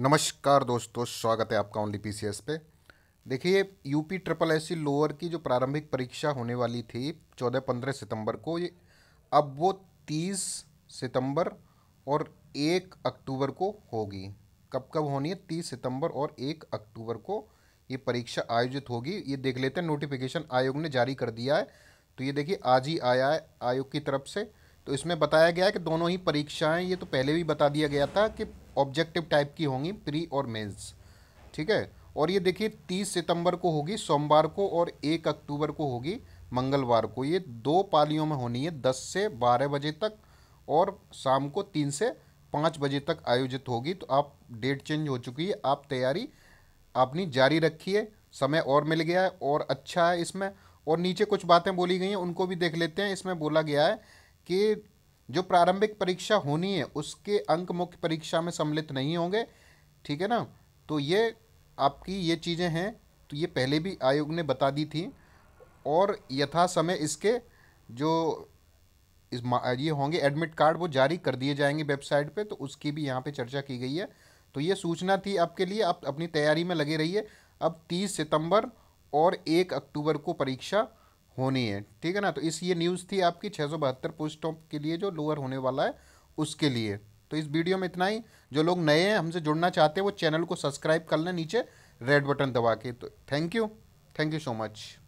नमस्कार दोस्तों स्वागत है आपका ओनली पी पे देखिए UP triple S C lower की जो प्रारंभिक परीक्षा होने वाली थी चौदह पंद्रह सितंबर को ये अब वो तीस सितंबर और एक अक्टूबर को होगी कब कब होनी है तीस सितंबर और एक अक्टूबर को ये परीक्षा आयोजित होगी ये देख लेते हैं नोटिफिकेशन आयोग ने जारी कर दिया है तो ये देखिए आज ही आया है आयोग की तरफ से तो इसमें बताया गया है कि दोनों ही परीक्षाएं ये तो पहले भी बता दिया गया था कि ऑब्जेक्टिव टाइप की होंगी प्री और मेंस ठीक है और ये देखिए तीस सितंबर को होगी सोमवार को और एक अक्टूबर को होगी मंगलवार को ये दो पालियों में होनी है दस से बारह बजे तक और शाम को तीन से पाँच बजे तक आयोजित होगी तो आप डेट चेंज हो चुकी है आप तैयारी अपनी जारी रखिए समय और मिल गया है और अच्छा है इसमें और नीचे कुछ बातें बोली गई हैं उनको भी देख लेते हैं इसमें बोला गया है कि जो प्रारंभिक परीक्षा होनी है उसके अंक मुख्य परीक्षा में सम्मिलित नहीं होंगे ठीक है ना तो ये आपकी ये चीज़ें हैं तो ये पहले भी आयोग ने बता दी थी और यथा समय इसके जो इस ये होंगे एडमिट कार्ड वो जारी कर दिए जाएंगे वेबसाइट पे तो उसकी भी यहाँ पे चर्चा की गई है तो ये सूचना थी आपके लिए आप अपनी तैयारी में लगे रहिए अब तीस सितंबर और एक अक्टूबर को परीक्षा होनी है ठीक है ना तो इस ये न्यूज़ थी आपकी छः पोस्टों के लिए जो लोअर होने वाला है उसके लिए तो इस वीडियो में इतना ही जो लोग नए हैं हमसे जुड़ना चाहते हैं वो चैनल को सब्सक्राइब कर लें नीचे रेड बटन दबा के तो thank you thank you so much